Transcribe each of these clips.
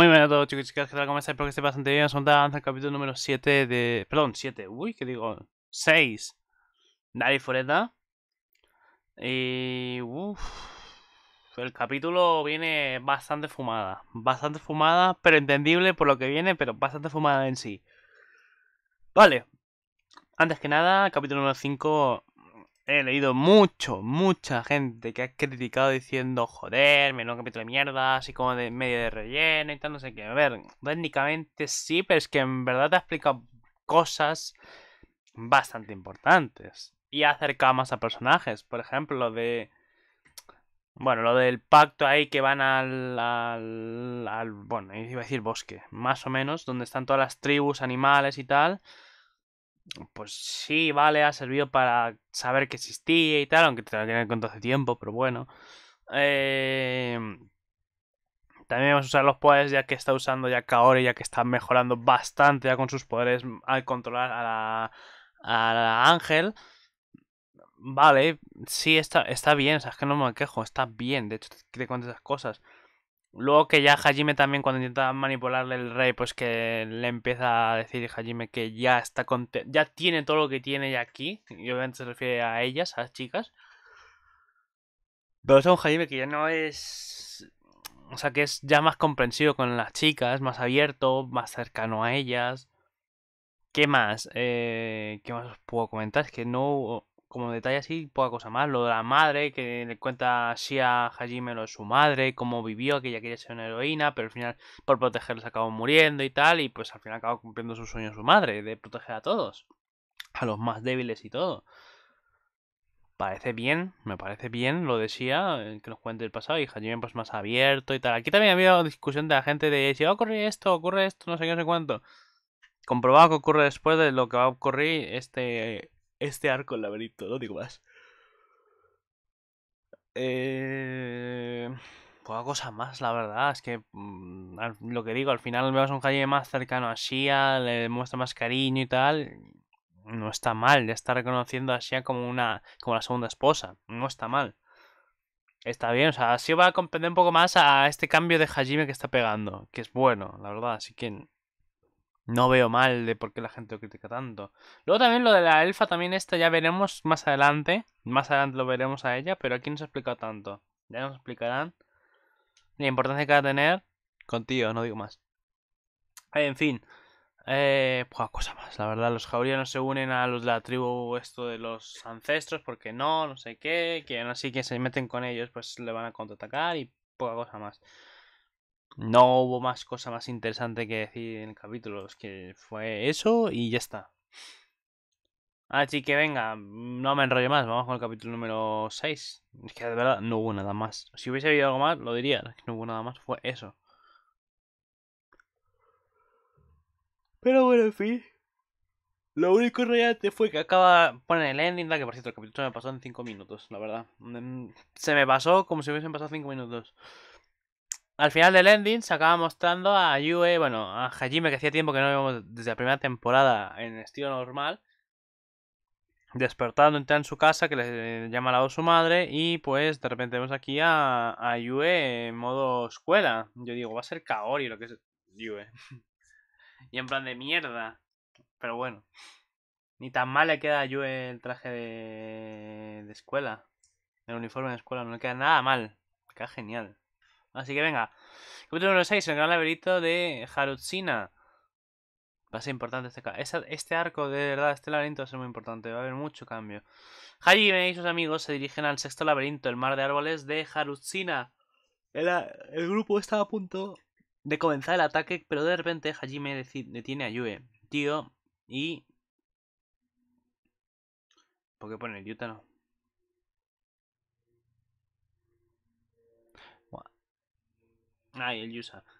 Muy buenas a todos chicos y chicas, ¿qué tal? ¿Cómo estáis? Espero que estéis bastante bien. Son el capítulo número 7 de... Perdón, 7. Uy, ¿qué digo? 6. Nari Foreta. Y... Uff. El capítulo viene bastante fumada. Bastante fumada, pero entendible por lo que viene, pero bastante fumada en sí. Vale. Antes que nada, capítulo número 5 he leído mucho, mucha gente que ha criticado diciendo, joder, menos capítulo de mierda, así como de medio de relleno y tal, no sé qué. A ver, técnicamente sí, pero es que en verdad te ha explicado cosas bastante importantes. Y acercado más a personajes. Por ejemplo, lo de. Bueno, lo del pacto ahí que van al, al, al. Bueno, iba a decir bosque, más o menos, donde están todas las tribus, animales y tal pues sí, vale, ha servido para saber que existía y tal, aunque te lo tienen con hace tiempo, pero bueno. Em, también vamos a usar los poderes ya que está usando ya Kaori, ya que está mejorando bastante ya con sus poderes al controlar a la, a la Ángel. Vale, sí, está, está bien, o sea, es que no me quejo, está bien, de hecho, te cuento esas cosas. Luego que ya Hajime también cuando intenta manipularle el rey, pues que le empieza a decir Hajime que ya está contento, ya tiene todo lo que tiene ya aquí, y obviamente se refiere a ellas, a las chicas. Pero es un Hajime que ya no es... O sea, que es ya más comprensivo con las chicas, más abierto, más cercano a ellas. ¿Qué más? Eh, ¿Qué más os puedo comentar? Es que no como detalle así, poca cosa más. Lo de la madre, que le cuenta a Hajime lo de su madre, cómo vivió, que ella quería ser una heroína, pero al final, por protegerlos, acabó muriendo y tal. Y pues al final acabó cumpliendo su sueño su madre, de proteger a todos, a los más débiles y todo. Parece bien, me parece bien lo decía, eh, que nos cuente el pasado. Y Hajime, pues más abierto y tal. Aquí también había discusión de la gente de si va a ocurrir esto, ocurre esto, no sé qué, no sé cuánto. Comprobado que ocurre después de lo que va a ocurrir este este arco el laberinto, no digo más. Eh, poca cosa más, la verdad. Es que mm, lo que digo, al final vemos un Hajime más cercano a Shia, le muestra más cariño y tal. No está mal, ya está reconociendo a Shia como una. como la segunda esposa. No está mal. Está bien, o sea, así va a comprender un poco más a este cambio de Hajime que está pegando, que es bueno, la verdad, así que no veo mal de por qué la gente lo critica tanto. Luego también lo de la elfa, también esta ya veremos más adelante. Más adelante lo veremos a ella, pero aquí no se explicado tanto. Ya nos explicarán la importancia que va a tener contigo, no digo más. En fin, eh, poca cosa más, la verdad, los jaurianos se unen a los de la tribu esto de los ancestros porque no, no sé qué, que así que se meten con ellos pues le van a contraatacar y poca cosa más. No hubo más cosa más interesante que decir en el capítulo. Es que fue eso y ya está. Así que venga, no me enrollo más. Vamos con el capítulo número 6. Es que de verdad no hubo nada más. Si hubiese habido algo más, lo diría. Es que no hubo nada más. Fue eso. Pero bueno, en fin. Lo único relevante fue que acaba poner el ending, que por cierto el capítulo me pasó en 5 minutos, la verdad. Mm, se me pasó como si hubiesen pasado 5 minutos. Al final del ending se acaba mostrando a Yue, bueno, a Hajime, que hacía tiempo que no vemos desde la primera temporada en estilo normal. Despertando, entra en su casa, que le eh, llama a la voz su madre, y pues de repente vemos aquí a, Yue en modo escuela. Yo digo, va a ser Kaori lo que es Yue. y en plan de mierda. Pero bueno, ni tan mal le queda a Yue el traje de, de escuela. El uniforme de escuela, no le queda nada mal. Queda genial. Así que venga. Capítulo número 6, el gran laberinto de Harutsina. Va a ser importante este, este arco, de verdad, este laberinto va a ser muy importante, va a haber mucho cambio. Hajime y sus amigos se dirigen al sexto laberinto, el mar de árboles de Harutsina. El, grupo estaba a punto de comenzar el ataque, pero de repente Hajime detiene a Yue, tío, y... ¿Por qué pone el Yuta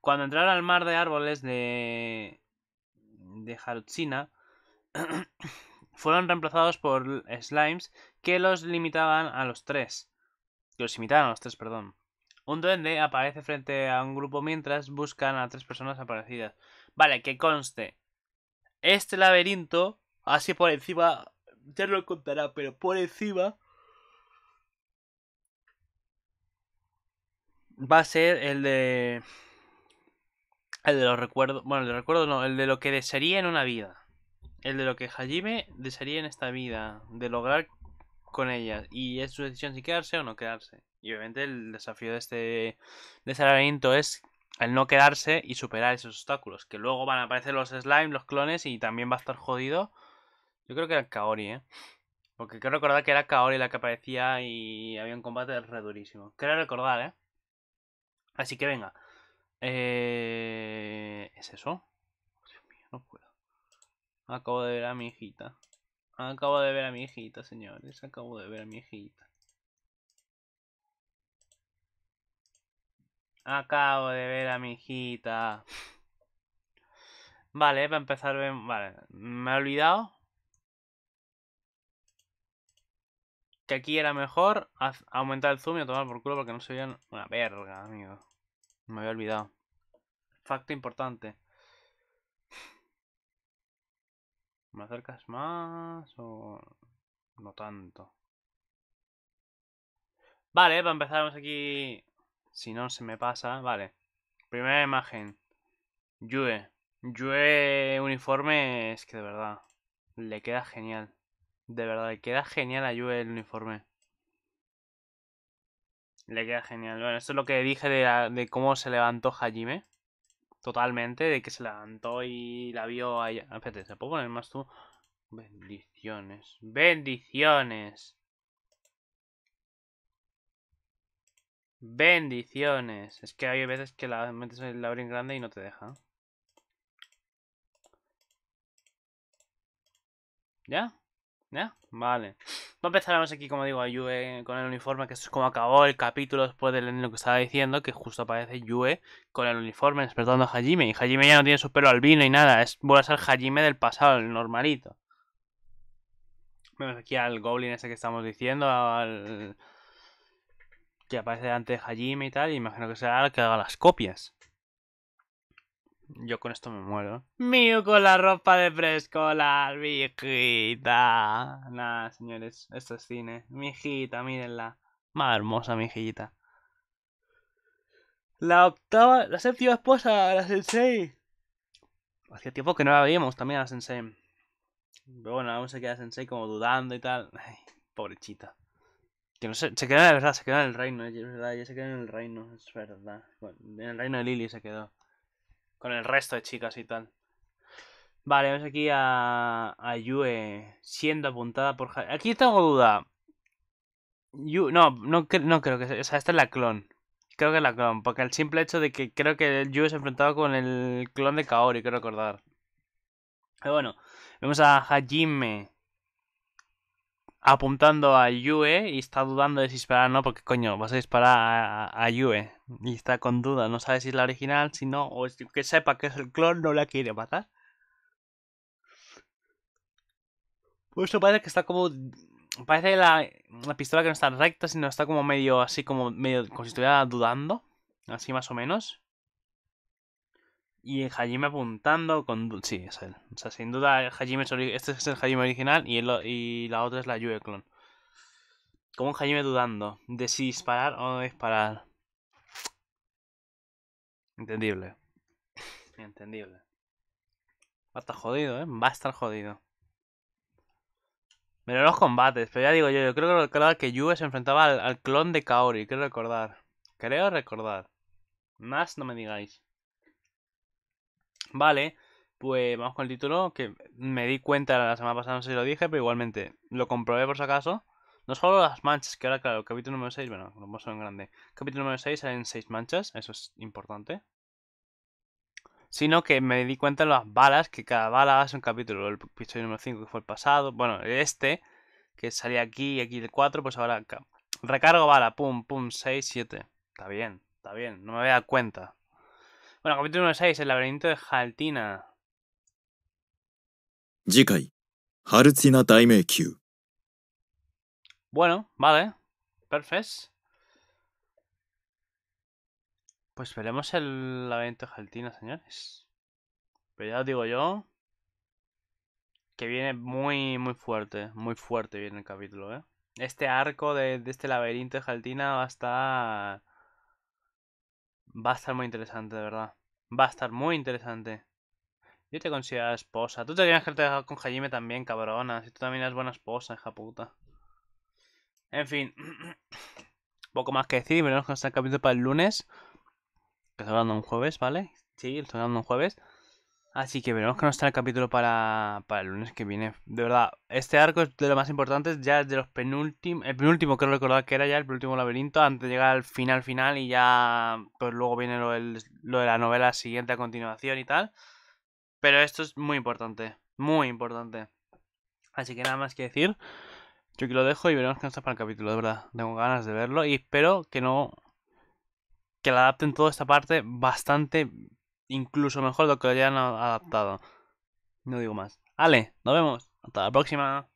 Cuando entraron al mar de árboles de. de Harutsina, fueron reemplazados por slimes que los limitaban a los tres. Que los imitaban a los tres, perdón. Un duende aparece frente a un grupo mientras buscan a tres personas aparecidas. Vale, que conste. Este laberinto, así por encima, ya lo contará, pero por encima va a ser el de. El de los recuerdos. Bueno, el de recuerdos no, el de lo que desearía en una vida. El de lo que Hajime desearía en esta vida. De lograr con ella. Y es su decisión si quedarse o no quedarse. Y obviamente el desafío de este, de este laberinto es el no quedarse y superar esos obstáculos. Que luego van a aparecer los slimes, los clones y también va a estar jodido. Yo creo que era Kaori, ¿eh? Porque quiero recordar que era Kaori la que aparecía y había un combate re durísimo. Quiero recordar, ¿eh? Así que venga. Eh, ¿Es eso? no puedo. Acabo de ver a mi hijita. Acabo de ver a mi hijita, señores. Acabo de ver a mi hijita. Acabo de ver a mi hijita. Vale, para empezar... Vale, me he olvidado. que aquí era mejor aumentar el zoom y tomar por culo porque no se veían una verga, amigo. Me había olvidado. Facto importante. ¿Me acercas más o no tanto? Vale, para empezar vamos aquí... Si no se me pasa, vale. Primera imagen. Yue. Yue uniforme es que de verdad. Le queda genial. De verdad, le queda genial a Juve el uniforme. Le queda genial. Bueno, esto es lo que dije de, cómo se levantó Hajime. Totalmente, de que se levantó y la vio ahí. Espérate, ¿se puedo poner más tú? Bendiciones. Bendiciones. Bendiciones. Es que hay veces que la metes en la en grande y no te deja. ¿Ya? Vale. No empezaremos aquí, como digo, a Yue con el uniforme, que esto es como acabó el capítulo después de lo que estaba diciendo, que justo aparece Yue con el uniforme despertando a Hajime. Y Hajime ya no tiene su pelo albino y nada, es, vuelve a ser Hajime del pasado, el normalito. Vemos aquí al goblin ese que estamos diciendo, al... que aparece antes de Hajime y tal, y imagino que será el que haga las copias. Yo con esto me muero. Mío con la ropa de preescolar, mijita. Nada, señores, esto es cine. Mijita, mírenla. Más hermosa, mi La octava, la séptima esposa, la sensei. Hacía tiempo que no la veíamos también a la sensei. Pero bueno, aún se queda sensei como dudando y tal. Ay, Que no se, queda quedó verdad, se queda en el reino, es ya se quedó en el reino, es verdad. en el reino de Lily se quedó con el resto de chicas y tal. Vale, vemos aquí a, a Yue siendo apuntada por... Aquí tengo duda. Yue, no, no, creo que sea. O sea, esta es la clon. Creo que es la clon, porque el simple hecho de que creo que Yue se ha enfrentado con el clon de Kaori, Quiero recordar. Pero bueno, vemos a Hajime apuntando a Yue y está dudando de si disparar o no, porque coño, vas a disparar a, Yue. Y está con duda, no sabe si es la original, si no, o que sepa que es el clon, no la quiere matar. Pues eso parece que está como. Parece la, la pistola que no está recta, sino está como medio así, como medio como si estuviera dudando, así más o menos. Y el Hajime apuntando con... Sí, es él. O sea, sin duda, Hajime este es el Hajime original y, la otra es la Yue clon. Como un Hajime dudando de si disparar o no disparar. Entendible. Entendible. Va a estar jodido, ¿eh? Va a estar jodido. Pero los combates, pero ya digo yo, yo creo que recordar que Yue se enfrentaba al, al clon de Kaori, creo recordar. Creo recordar. Más no me digáis. Vale, pues vamos con el título, que me di cuenta la semana pasada, no sé si lo dije, pero igualmente lo comprobé por si acaso. No solo las manchas, que ahora, claro, capítulo número 6, bueno, lo son en grande. Capítulo número 6 salen 6 manchas, eso es importante. Sino que me di cuenta de las balas, que cada bala es un capítulo. El episodio número 5, que fue el pasado, bueno, este, que salía aquí y aquí el 4, pues ahora Recargo bala, pum, pum, 6, 7. Está bien, está bien, no me había dado cuenta. Bueno, capítulo 6, el laberinto de Haltina. Bueno, vale. Perfecto. Pues veremos el laberinto de Jaltina, señores. Pero ya os digo yo que viene muy, muy fuerte. Muy fuerte viene el capítulo, ¿eh? Este arco de, este laberinto de Jaltina va a estar... Va a estar muy interesante, de verdad. Va a estar muy interesante. Yo te considero esposa. Tú te dirías que con Jaime también, cabrona. Si tú también eres buena esposa, hija puta. En fin. Poco más que decir. Veremos con este capítulo para el lunes. Que estoy hablando un jueves, ¿vale? Sí, estoy hablando un jueves. Así ah, que veremos que no está el capítulo para, para, el lunes que viene. De verdad, este arco es de lo más importante, ya es de los penúltimos. El penúltimo creo recordar que era ya el penúltimo laberinto, antes de llegar al final final y ya pues luego viene lo, de la novela siguiente a continuación y tal. Pero esto es muy importante, muy importante. Así que nada más que decir. Yo aquí lo dejo y veremos no nos para el capítulo, de verdad. Tengo ganas de verlo y espero que no. que la adapten toda esta parte bastante incluso mejor lo que ya han adaptado. No digo más. Ale, nos vemos. Hasta la próxima.